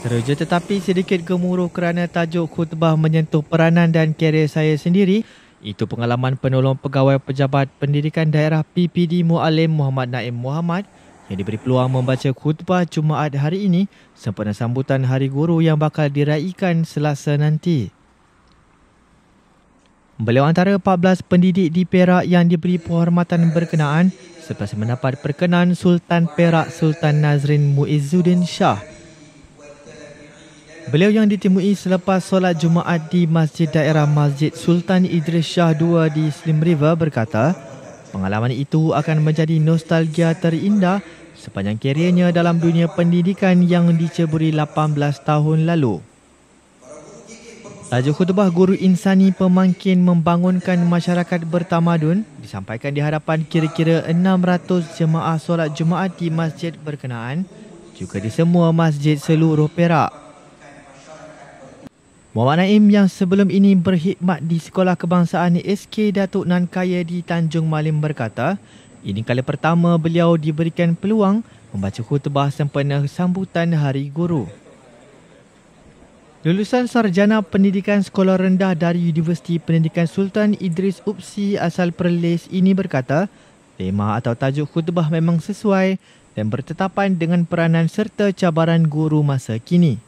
Teruja tetapi sedikit gemuruh kerana tajuk khutbah menyentuh peranan dan kerjaya saya sendiri. Itu pengalaman penolong pegawai pejabat pendidikan daerah PPD Mualim Muhammad Naim Muhammad yang diberi peluang membaca khutbah Jumaat hari ini sempena sambutan Hari Guru yang bakal diraikan selasa nanti. Beliau antara 14 pendidik di Perak yang diberi penghormatan berkenaan selepas mendapat perkenan Sultan Perak Sultan Nazrin Muizuddin Shah Beliau yang ditemui selepas solat Jumaat di Masjid Daerah Masjid Sultan Idris Shah II di Slim River berkata, pengalaman itu akan menjadi nostalgia terindah sepanjang kerjanya dalam dunia pendidikan yang diceburi 18 tahun lalu. Laju khutbah Guru Insani Pemangkin Membangunkan Masyarakat Bertamadun disampaikan di hadapan kira-kira 600 jemaah solat Jumaat di masjid berkenaan juga di semua masjid seluruh Perak. Muhammad Naim yang sebelum ini berkhidmat di Sekolah Kebangsaan SK Datuk Nan Kaya di Tanjung Malim berkata, ini kali pertama beliau diberikan peluang membaca khutbah sempena sambutan Hari Guru. Lulusan Sarjana Pendidikan Sekolah Rendah dari Universiti Pendidikan Sultan Idris Upsi asal Perlis ini berkata, tema atau tajuk khutbah memang sesuai dan bertetapan dengan peranan serta cabaran guru masa kini.